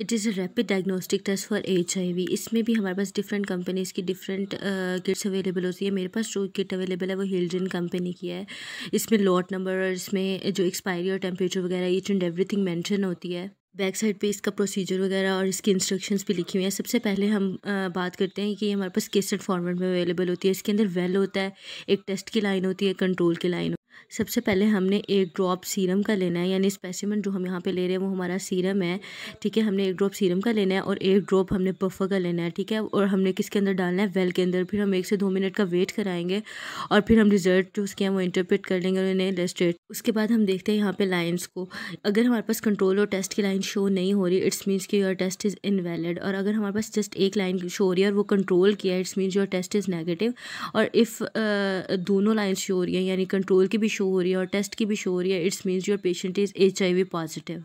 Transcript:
it is rapid diagnostic test for H I V इसमें भी हमारे पास डिफरेंट कंपनीज़ की डिफरेंट किट्स अवेलेबल होती है मेरे पास जो किट अवेलेबल है वो हिलजन कंपनी की है इसमें लॉट नंबर और इसमें जो एक्सपायरी और टेम्परेचर वगैरह ईच एंड एवरीथिंग मैंशन होती है बैक साइड पे इसका प्रोसीजर वगैरह और इसकी इंस्ट्रक्शंस भी लिखी हुई हैं सबसे पहले हम आ, uh, बात करते हैं कि हमारे पास केसड फॉर्मेट में अवेलेबल होती है इसके अंदर वेल होता है एक टेस्ट की लाइन होती है कंट्रोल की लाइन सबसे पहले हमने एक ड्रॉप सीरम का लेना है यानी स्पेसिमेंट जो हम यहाँ पे ले रहे हैं वो हमारा सीरम है ठीक है हमने एक ड्रॉप सीरम का लेना है और एक ड्रॉप हमने पफर का लेना है ठीक है और हमने किसके अंदर डालना है वेल के अंदर फिर हम एक से दो मिनट का वेट कराएंगे और फिर हम रिजल्ट जो उसके हैं वो इंटरप्रेट कर लेंगे उन्हें इलस्ट्रेट उसके बाद हम देखते हैं यहाँ पर लाइन्स को अगर हमारे पास कंट्रोल और टेस्ट की लाइन शो नहीं हो रही इट्स मीन्स की योर टेस्ट इज़ इनवैलिड और अगर हमारे पास जस्ट एक लाइन शो हो रही है और वो कंट्रोल किया it's means your test is negative और इफ़ दोनों लाइन शो हो रही है यानी कंट्रोल की भी शो हो रही है और टेस्ट की भी शो हो रही है it's means your patient is H I V positive